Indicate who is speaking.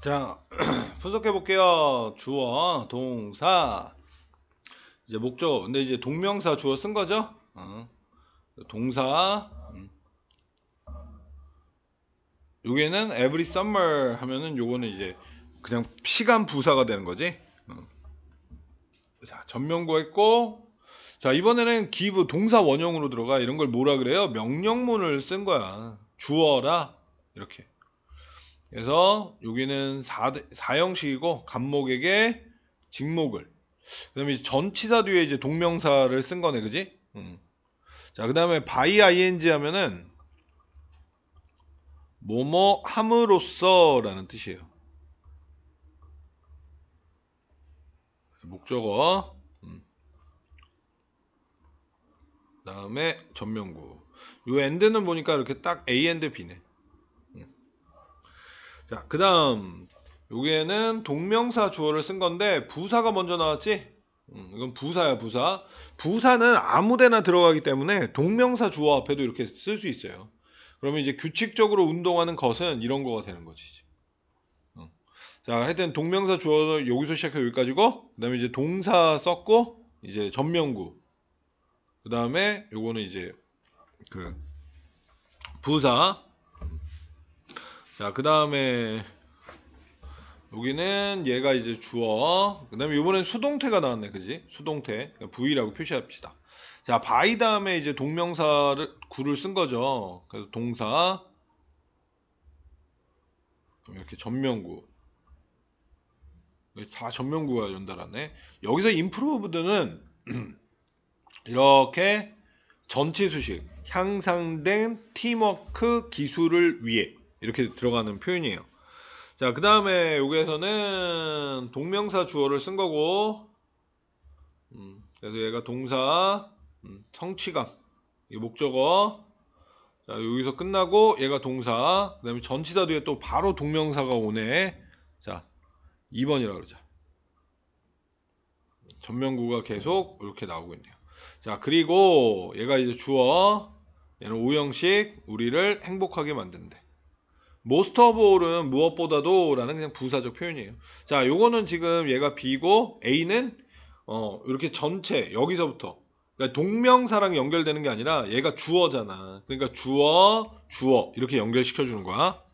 Speaker 1: 자, 분석해 볼게요. 주어, 동사, 이제 목적. 근데 이제 동명사 주어 쓴 거죠? 어. 동사. 음. 요게는 every summer 하면은 요거는 이제 그냥 시간 부사가 되는 거지. 어. 자, 전명구 했고. 자, 이번에는 give 동사 원형으로 들어가. 이런 걸 뭐라 그래요? 명령문을 쓴 거야. 주어라. 이렇게. 그래서 여기는 4, 4형식이고 간목에게 직목을 그 다음에 전치사 뒤에 이제 동명사를 쓴 거네 그지? 음. 자그 다음에 by ing 하면은 뭐뭐 함으로써 라는 뜻이에요 목적어 음. 그 다음에 전명구요 엔드는 보니까 이렇게 딱 A 엔드 B네 자, 그 다음 여기에는 동명사 주어를 쓴 건데 부사가 먼저 나왔지? 음, 이건 부사야 부사 부사는 아무데나 들어가기 때문에 동명사 주어 앞에도 이렇게 쓸 수 있어요 그러면 이제 규칙적으로 운동하는 것은 이런 거가 되는 거지 어. 자 하여튼 동명사 주어 여기서 시작해 여기까지고 그 다음에 이제 동사 썼고 이제 전명구 그 다음에 요거는 이제 그 부사 자, 그 다음에 여기는 얘가 이제 주어. 그 다음에 이번엔 수동태가 나왔네. 그지? 수동태. V라고 그러니까 표시합시다. 자, by 다음에 이제 동명사를, 구를 쓴 거죠. 그래서 동사. 이렇게 전면구. 다 전면구가 연달하네. 여기서 임프로브드는 이렇게 전체 수식, 향상된 팀워크 기술을 위해 이렇게 들어가는 표현이에요. 자, 그 다음에 여기에서는 동명사 주어를 쓴 거고, 음, 그래서 얘가 동사, 음, 성취감, 이 목적어. 자, 여기서 끝나고 얘가 동사, 그 다음에 전치사 뒤에 또 바로 동명사가 오네. 자, 2번이라고 그러자. 전명구가 계속 이렇게 나오고 있네요. 자, 그리고 얘가 이제 주어, 얘는 오형식 우리를 행복하게 만든대. most of all은 무엇보다도 라는 그냥 부사적 표현이에요. 자, 요거는 지금 얘가 B고 A는 어, 이렇게 전체 여기서부터 그러니까 동명사랑 연결되는 게 아니라 얘가 주어잖아. 그러니까 주어, 주어 이렇게 연결시켜 주는 거야.